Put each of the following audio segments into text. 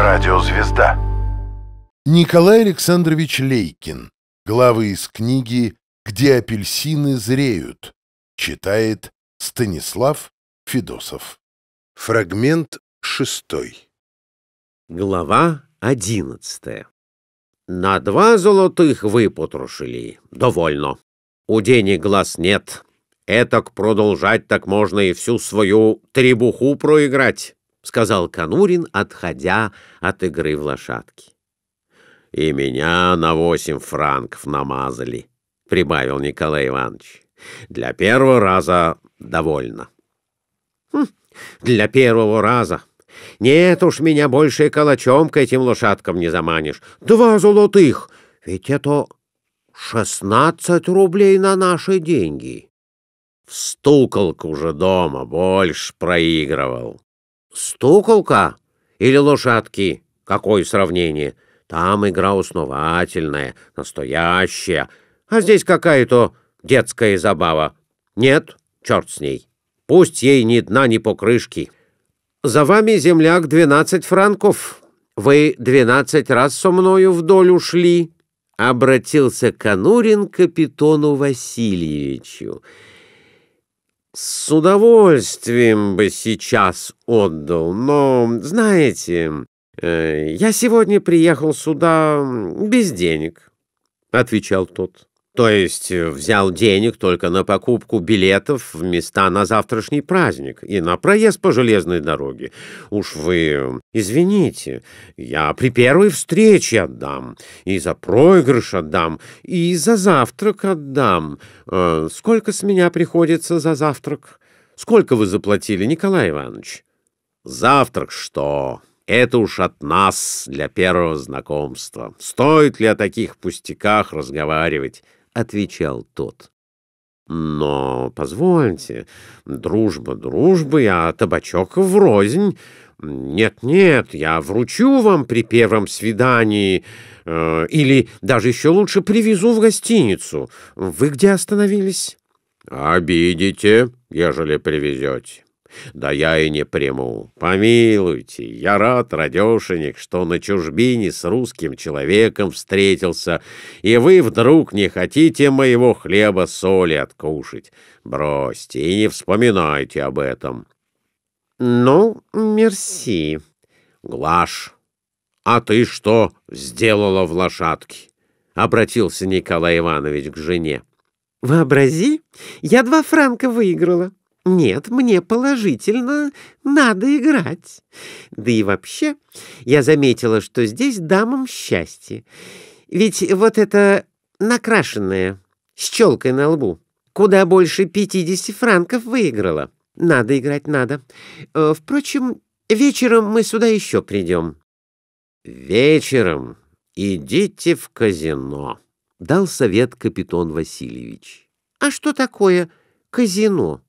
Радиозвезда. Николай Александрович Лейкин. Главы из книги «Где апельсины зреют». Читает Станислав Федосов. Фрагмент шестой. Глава одиннадцатая. На два золотых выпотрошили. Довольно. У денег глаз нет. Этак продолжать так можно и всю свою требуху проиграть. — сказал Конурин, отходя от игры в лошадки. «И меня на восемь франков намазали», — прибавил Николай Иванович. «Для первого раза довольно». Хм, «Для первого раза. Нет уж, меня больше и калачом к этим лошадкам не заманишь. Два золотых! Ведь это шестнадцать рублей на наши деньги». В стуколку уже дома больше проигрывал. Стуколка или лошадки? Какое сравнение? Там игра усновательная, настоящая, а здесь какая-то детская забава. Нет, черт с ней. Пусть ей ни дна, ни покрышки. За вами, земляк, двенадцать франков. Вы двенадцать раз со мною вдоль ушли. Обратился Конурин к капитону Васильевичу с удовольствием бы сейчас отдал, но, знаете, э, я сегодня приехал сюда без денег», — отвечал тот. То есть э, взял денег только на покупку билетов в места на завтрашний праздник и на проезд по железной дороге. Уж вы извините, я при первой встрече отдам, и за проигрыш отдам, и за завтрак отдам. Э, сколько с меня приходится за завтрак? Сколько вы заплатили, Николай Иванович? Завтрак что? Это уж от нас для первого знакомства. Стоит ли о таких пустяках разговаривать? — отвечал тот. Но, позвольте, дружба дружбы, а табачок врознь. Нет-нет, я вручу вам при первом свидании, э, или даже еще лучше привезу в гостиницу. Вы где остановились? Обидите, ежели привезете. Да я и не приму. Помилуйте, я рад, радешенек, что на чужбине с русским человеком встретился, и вы вдруг не хотите моего хлеба соли откушать. Бросьте и не вспоминайте об этом. Ну, мерси. Глаш, а ты что сделала в лошадке? Обратился Николай Иванович к жене. Вообрази, я два франка выиграла. Нет, мне положительно надо играть. Да и вообще, я заметила, что здесь дамам счастье. Ведь вот это накрашенное, с челкой на лбу, куда больше 50 франков выиграла. Надо играть, надо. Э, впрочем, вечером мы сюда еще придем. Вечером идите в казино, дал совет капитан Васильевич. А что такое казино?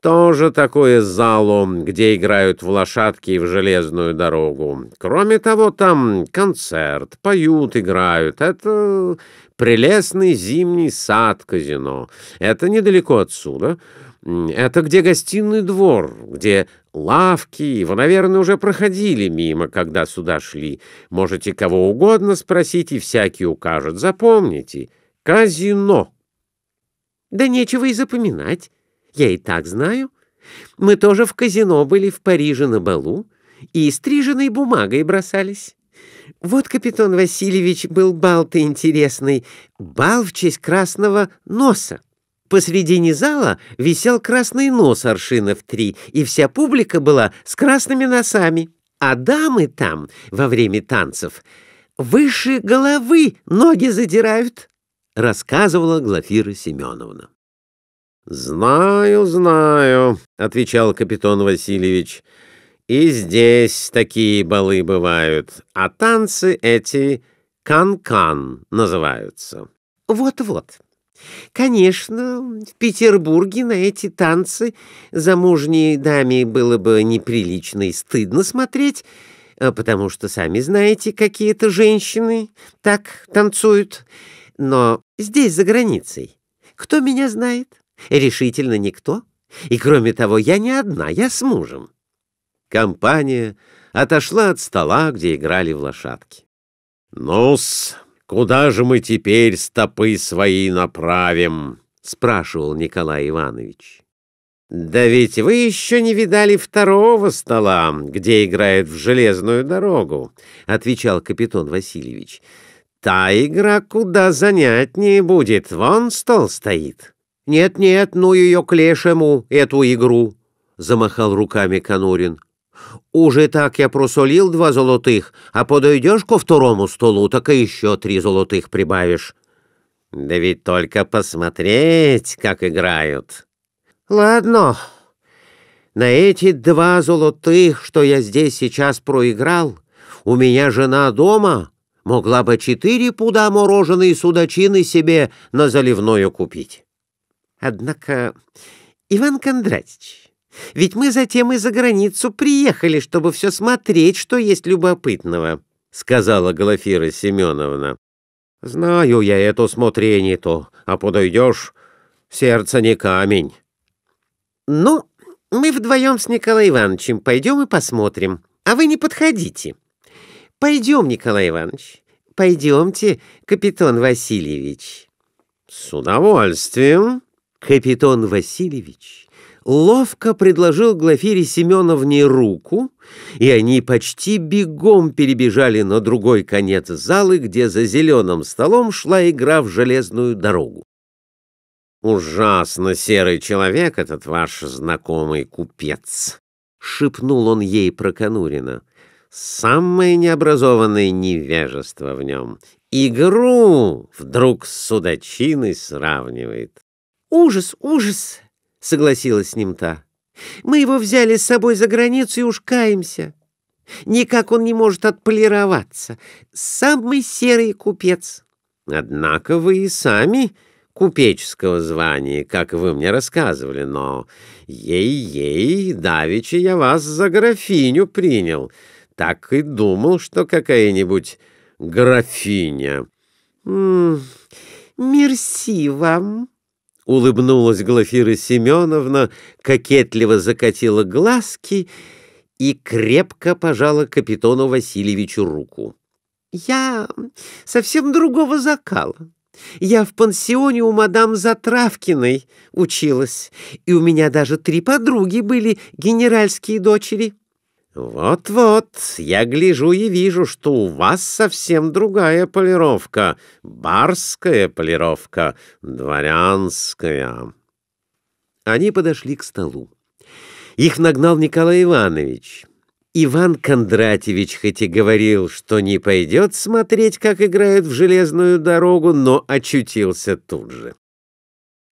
тоже такое залу, где играют в лошадки и в железную дорогу. Кроме того, там концерт, поют, играют. Это прелестный зимний сад-казино. Это недалеко отсюда. Это где гостиный двор, где лавки. Вы, наверное, уже проходили мимо, когда сюда шли. Можете кого угодно спросить, и всякий укажет. Запомните, казино. Да нечего и запоминать. Я и так знаю. Мы тоже в казино были в Париже на балу и стриженной бумагой бросались. Вот, Капитан Васильевич, был бал-то интересный. Бал в честь красного носа. Посредине зала висел красный нос аршинов три, и вся публика была с красными носами. А дамы там во время танцев выше головы ноги задирают, рассказывала Глафира Семеновна. «Знаю, знаю», — отвечал капитан Васильевич. «И здесь такие балы бывают, а танцы эти кан-кан называются». «Вот-вот. Конечно, в Петербурге на эти танцы замужней даме было бы неприлично и стыдно смотреть» а потому что, сами знаете, какие-то женщины так танцуют. Но здесь, за границей, кто меня знает? Решительно никто. И кроме того, я не одна, я с мужем. Компания отошла от стола, где играли в лошадки. «Ну-с, куда же мы теперь стопы свои направим?» — спрашивал Николай Иванович. «Да ведь вы еще не видали второго стола, где играет в железную дорогу», — отвечал капитан Васильевич. «Та игра куда занятнее будет, вон стол стоит». «Нет-нет, ну ее к лешему, эту игру!» — замахал руками Конурин. «Уже так я просолил два золотых, а подойдешь ко второму столу, так и еще три золотых прибавишь». «Да ведь только посмотреть, как играют». «Ладно, на эти два золотых, что я здесь сейчас проиграл, у меня жена дома могла бы четыре пуда мороженой судачины себе на заливное купить». Однако, Иван Кондратич, ведь мы затем и за границу приехали, чтобы все смотреть, что есть любопытного, — сказала Глафира Семеновна. — Знаю я это смотрение то, а подойдешь, сердце не камень. — Ну, мы вдвоем с Николаем Ивановичем пойдем и посмотрим, а вы не подходите. — Пойдем, Николай Иванович, пойдемте, капитан Васильевич. — С удовольствием, Капитон Васильевич ловко предложил Глафире Семеновне руку, и они почти бегом перебежали на другой конец залы, где за зеленым столом шла игра в железную дорогу. «Ужасно серый человек этот ваш знакомый купец», — шепнул он ей про Конурина. «Самое необразованное невежество в нем. Игру вдруг с судачиной сравнивает». «Ужас, ужас!» — согласилась с ним та. «Мы его взяли с собой за границу и уж каемся. Никак он не может отполироваться. Самый серый купец». «Однако вы и сами купеческого звания, как вы мне рассказывали, но ей-ей, давеча я вас за графиню принял. Так и думал, что какая-нибудь графиня». «Мерси вам», улыбнулась Глафира Семеновна, кокетливо закатила глазки и крепко пожала Капитону Васильевичу руку. «Я совсем другого закала. Я в пансионе у мадам Затравкиной училась, и у меня даже три подруги были генеральские дочери. «Вот-вот, я гляжу и вижу, что у вас совсем другая полировка, барская полировка, дворянская». Они подошли к столу. Их нагнал Николай Иванович. Иван Кондратьевич хоть и говорил, что не пойдет смотреть, как играют в железную дорогу, но очутился тут же.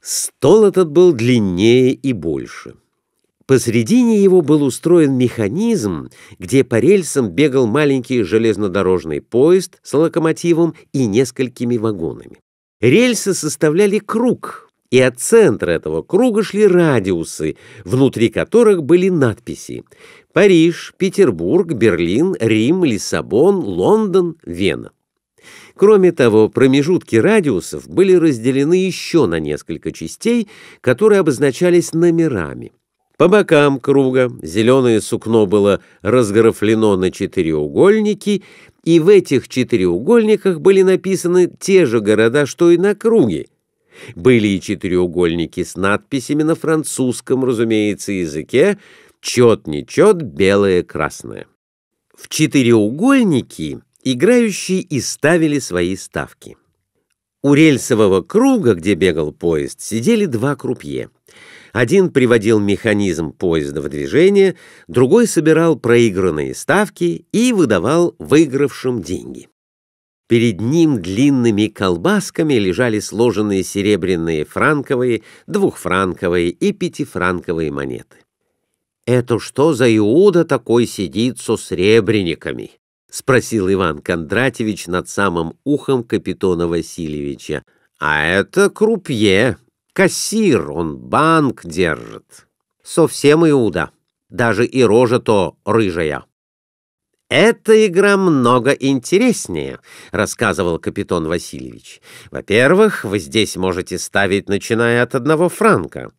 Стол этот был длиннее и больше. Посредине его был устроен механизм, где по рельсам бегал маленький железнодорожный поезд с локомотивом и несколькими вагонами. Рельсы составляли круг, и от центра этого круга шли радиусы, внутри которых были надписи «Париж», «Петербург», «Берлин», «Рим», «Лиссабон», «Лондон», «Вена». Кроме того, промежутки радиусов были разделены еще на несколько частей, которые обозначались номерами. По бокам круга зеленое сукно было разграфлено на четыреугольники, и в этих четыреугольниках были написаны те же города, что и на круге. Были и четыреугольники с надписями на французском, разумеется, языке «Чет, не чет, белое, красное». В четыреугольники играющие и ставили свои ставки. У рельсового круга, где бегал поезд, сидели два крупье — один приводил механизм поезда в движение, другой собирал проигранные ставки и выдавал выигравшим деньги. Перед ним длинными колбасками лежали сложенные серебряные франковые, двухфранковые и пятифранковые монеты. «Это что за Иуда такой сидит со сребрениками?» — спросил Иван Кондратьевич над самым ухом капитона Васильевича. «А это крупье», Кассир он банк держит. Совсем Иуда. Даже и рожа-то рыжая. «Эта игра много интереснее», — рассказывал капитан Васильевич. «Во-первых, вы здесь можете ставить, начиная от одного франка.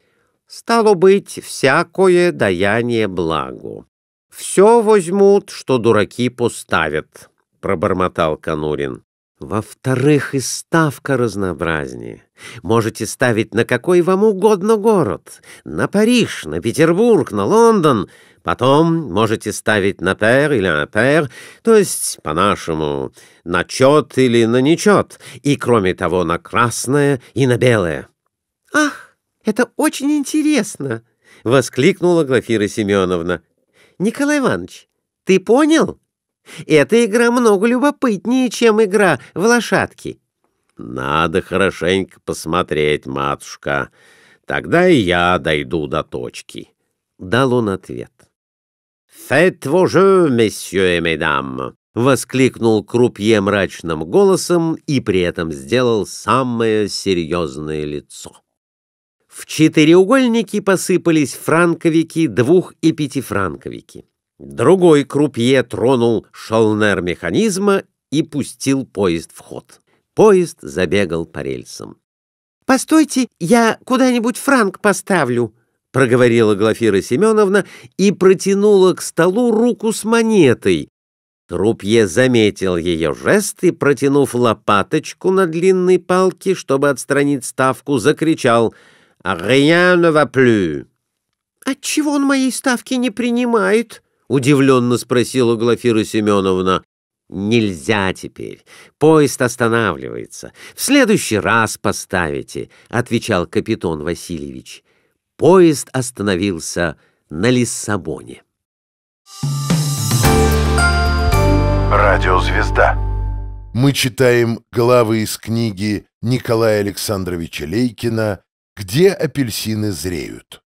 Стало быть, всякое даяние благу. Все возьмут, что дураки поставят», — пробормотал Конурин. Во-вторых, и ставка разнообразнее. Можете ставить на какой вам угодно город. На Париж, на Петербург, на Лондон. Потом можете ставить на пер или на пер, то есть, по-нашему, на чет или на нечет. И, кроме того, на красное и на белое. «Ах, это очень интересно!» — воскликнула Глафира Семеновна. «Николай Иванович, ты понял?» Эта игра много любопытнее, чем игра в лошадки». «Надо хорошенько посмотреть, матушка. Тогда и я дойду до точки», — дал он ответ. Фет вожу, месье и et воскликнул Крупье мрачным голосом и при этом сделал самое серьезное лицо. В четыреугольники посыпались франковики, двух и пятифранковики. Другой крупье тронул шалнер механизма и пустил поезд в ход. Поезд забегал по рельсам. «Постойте, я куда-нибудь франк поставлю», — проговорила Глафира Семеновна и протянула к столу руку с монетой. Трупье заметил ее жест и, протянув лопаточку на длинной палке, чтобы отстранить ставку, закричал «Rien ne va plus!» «Отчего он моей ставки не принимает?» удивленно спросила Глафира Семеновна. «Нельзя теперь. Поезд останавливается. В следующий раз поставите», — отвечал капитан Васильевич. Поезд остановился на Лиссабоне. Радиозвезда. Мы читаем главы из книги Николая Александровича Лейкина «Где апельсины зреют».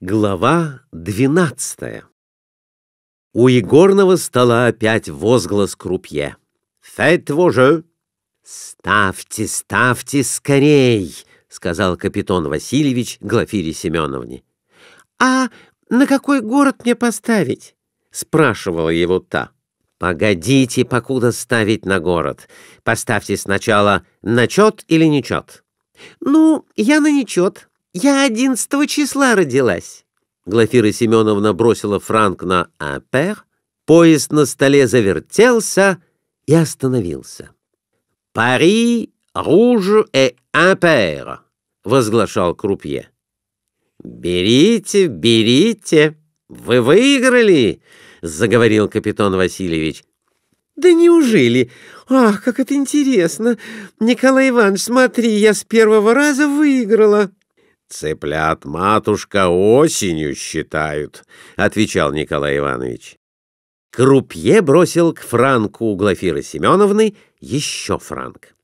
Глава двенадцатая. У игорного стола опять возглас крупье. «Фет воже!» «Ставьте, ставьте скорей!» — сказал капитан Васильевич Глафире Семеновне. «А на какой город мне поставить?» — спрашивала его та. «Погодите, покуда ставить на город. Поставьте сначала начет или нечет». «Ну, я на нечет. Я одиннадцатого числа родилась». Глафира Семеновна бросила франк на «Апер», поезд на столе завертелся и остановился. «Пари, руж и «Апер», — возглашал Крупье. «Берите, берите, вы выиграли!» — заговорил капитан Васильевич. «Да неужели? Ах, как это интересно! Николай Иванович, смотри, я с первого раза выиграла!» «Цыплят матушка осенью считают», — отвечал Николай Иванович. Крупье бросил к франку у Глафиры Семеновны еще франк.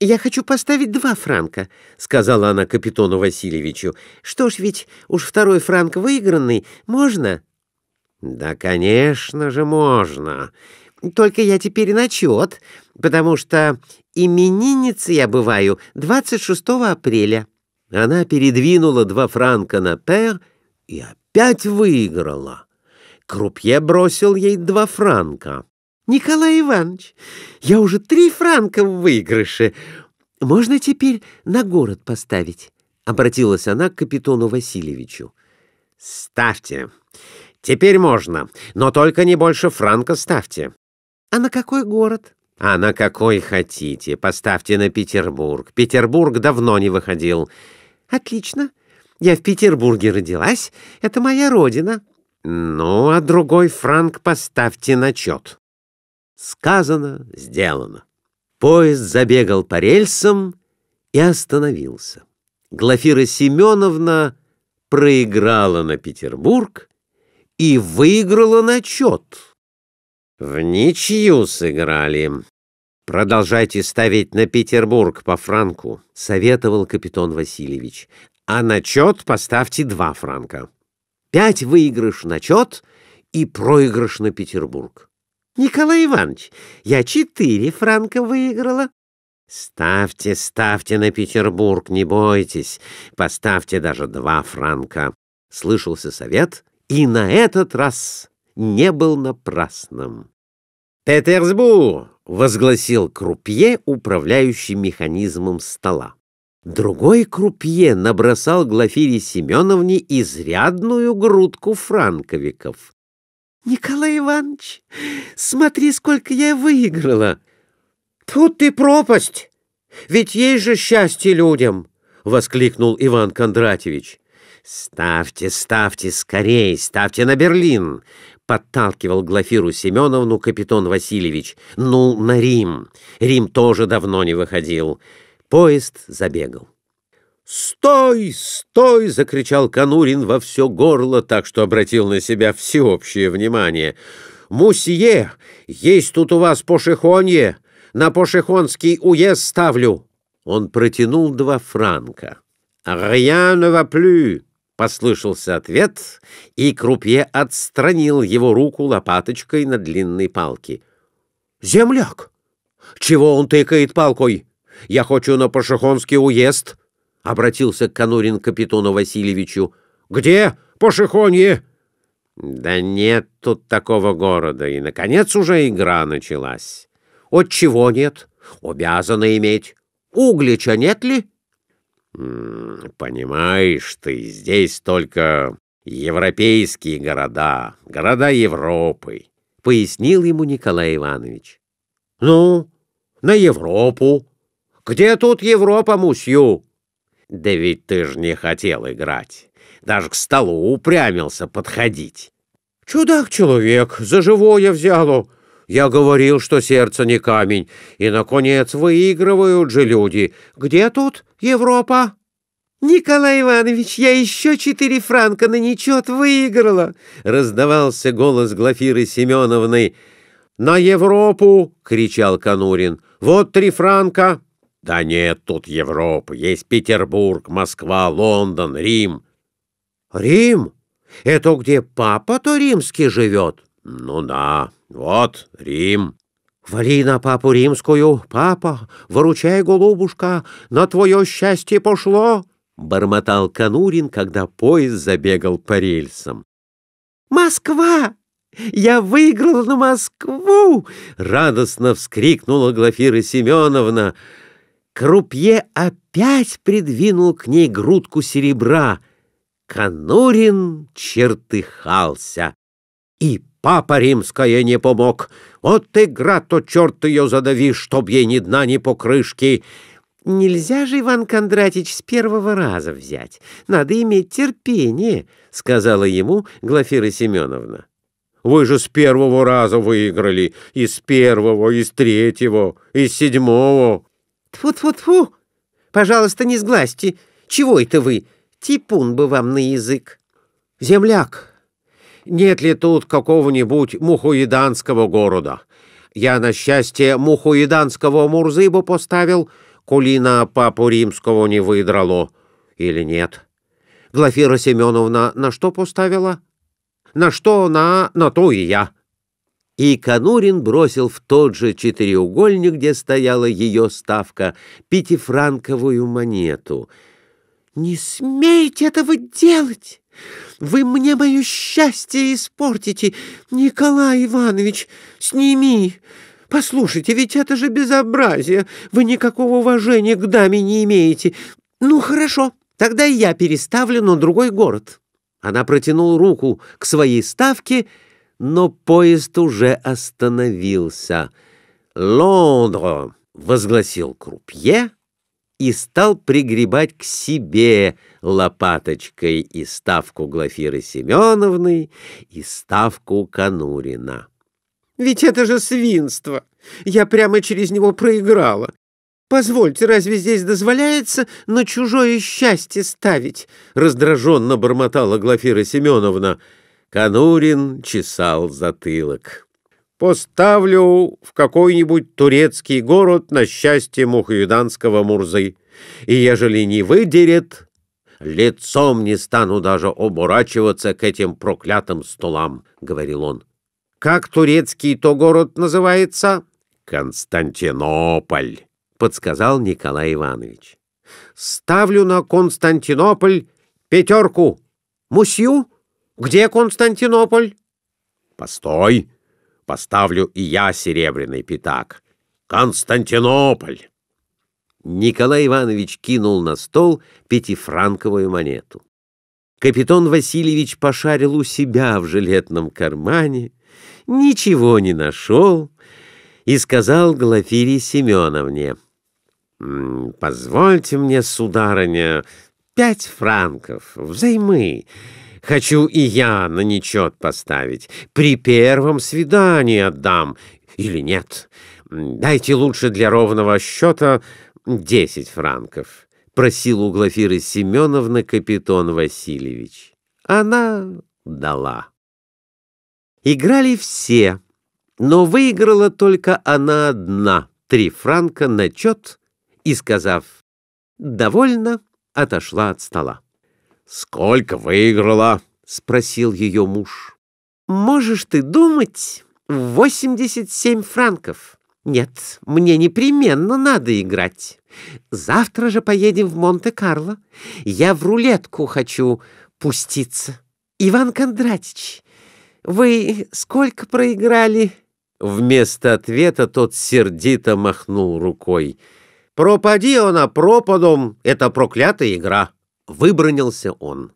«Я хочу поставить два франка», — сказала она капитону Васильевичу. «Что ж, ведь уж второй франк выигранный, можно?» «Да, конечно же, можно. Только я теперь на чет, потому что именинница я бываю 26 апреля». Она передвинула два франка на пер и опять выиграла. Крупье бросил ей два франка. «Николай Иванович, я уже три франка в выигрыше. Можно теперь на город поставить?» — обратилась она к Капитану Васильевичу. «Ставьте. Теперь можно, но только не больше франка ставьте». «А на какой город?» «А на какой хотите. Поставьте на Петербург. Петербург давно не выходил». Отлично. Я в Петербурге родилась. Это моя родина. Ну, а другой франк поставьте на чёт. Сказано, сделано. Поезд забегал по рельсам и остановился. Глафира Семеновна проиграла на Петербург и выиграла на чёт. В ничью сыграли. «Продолжайте ставить на Петербург по франку», — советовал капитан Васильевич. «А на чет поставьте два франка. Пять выигрыш на чет и проигрыш на Петербург». «Николай Иванович, я четыре франка выиграла». «Ставьте, ставьте на Петербург, не бойтесь. Поставьте даже два франка». Слышался совет, и на этот раз не был напрасным. «Петербург!» возгласил крупье, управляющий механизмом стола. Другой крупье набросал Глафире Семеновне изрядную грудку франковиков. — Николай Иванович, смотри, сколько я выиграла! — Тут ты пропасть! Ведь есть же счастье людям! — воскликнул Иван Кондратьевич. — Ставьте, ставьте скорее, ставьте на Берлин! подталкивал Глафиру Семеновну капитан Васильевич. «Ну, на Рим! Рим тоже давно не выходил!» Поезд забегал. «Стой! Стой!» — закричал Конурин во все горло, так что обратил на себя всеобщее внимание. «Мусье! Есть тут у вас пошехонье! На пошехонский уезд ставлю!» Он протянул два франка. «Rien ne va plus!» Послышался ответ, и крупье отстранил его руку лопаточкой на длинной палке. «Земляк! Чего он тыкает палкой? Я хочу на Пашихонский уезд!» — обратился Конурин к капитану Васильевичу. «Где Пашихонье?» «Да нет тут такого города, и, наконец, уже игра началась. От чего нет? Обязана иметь. Углича нет ли?» «Понимаешь ты, здесь только европейские города, города Европы», — пояснил ему Николай Иванович. «Ну, на Европу. Где тут Европа, мусью?» «Да ведь ты ж не хотел играть. Даже к столу упрямился подходить». «Чудак-человек, за живое взяло. Я говорил, что сердце не камень. И, наконец, выигрывают же люди. Где тут Европа!» «Николай Иванович, я еще четыре франка на нечет выиграла!» — раздавался голос Глафиры Семеновны. «На Европу!» — кричал Конурин. «Вот три франка!» «Да нет тут Европа Есть Петербург, Москва, Лондон, Рим!» «Рим? Это где папа-то римский живет?» «Ну да, вот Рим!» Вали на папу римскую, папа, выручай, голубушка, на твое счастье пошло!» Бормотал Канурин, когда поезд забегал по рельсам. «Москва! Я выиграл на Москву!» Радостно вскрикнула Глафира Семеновна. Крупье опять придвинул к ней грудку серебра. Канурин чертыхался. И папа римская не помог. Вот ты, то черт ее задави, чтоб ей ни дна, ни покрышки. Нельзя же, Иван Кондратич, с первого раза взять. Надо иметь терпение, — сказала ему Глафира Семеновна. Вы же с первого раза выиграли. И с первого, и с третьего, и с седьмого. Тьфу-тьфу-тьфу! Пожалуйста, не сглазьте. Чего это вы? Типун бы вам на язык. Земляк, нет ли тут какого-нибудь мухуеданского города. Я, на счастье, мухуеданского бы поставил, кулина папу римского не выдрало. Или нет? Глафира Семеновна на что поставила? На что она, на то и я. И Конурин бросил в тот же четыреугольник, где стояла ее ставка, пятифранковую монету. «Не смейте этого делать!» Вы мне мое счастье испортите, Николай Иванович, сними. Послушайте, ведь это же безобразие. Вы никакого уважения к даме не имеете. Ну, хорошо, тогда я переставлю на другой город. Она протянула руку к своей ставке, но поезд уже остановился. «Лондро!» — возгласил Крупье — и стал пригребать к себе лопаточкой и ставку Глафиры Семеновны, и ставку Конурина. «Ведь это же свинство! Я прямо через него проиграла. Позвольте, разве здесь дозволяется на чужое счастье ставить?» — раздраженно бормотала Глафира Семеновна. Конурин чесал затылок поставлю в какой-нибудь турецкий город на счастье мухаюданского Мурзы, и ежели не выдерет, лицом не стану даже оборачиваться к этим проклятым столам», — говорил он. «Как турецкий то город называется?» «Константинополь», — подсказал Николай Иванович. «Ставлю на Константинополь пятерку. Мусью? Где Константинополь?» «Постой!» поставлю и я серебряный пятак. Константинополь!» Николай Иванович кинул на стол пятифранковую монету. Капитан Васильевич пошарил у себя в жилетном кармане, ничего не нашел и сказал Глафире Семеновне, «Позвольте мне, сударыня, пять франков взаймы, Хочу и я на нечет поставить. При первом свидании отдам. Или нет? Дайте лучше для ровного счета десять франков. Просил у Глафиры Семеновны Капитон Васильевич. Она дала. Играли все, но выиграла только она одна. Три франка на чет и, сказав «довольно», отошла от стола. «Сколько выиграла?» — спросил ее муж. «Можешь ты думать, 87 франков. Нет, мне непременно надо играть. Завтра же поедем в Монте-Карло. Я в рулетку хочу пуститься. Иван Кондратич, вы сколько проиграли?» Вместо ответа тот сердито махнул рукой. «Пропади она пропадом, это проклятая игра!» Выбронился он.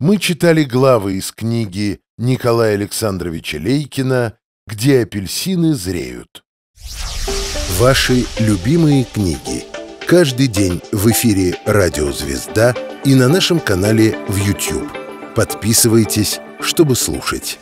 Мы читали главы из книги Николая Александровича Лейкина «Где апельсины зреют». Ваши любимые книги. Каждый день в эфире «Радио Звезда» и на нашем канале в YouTube. Подписывайтесь, чтобы слушать.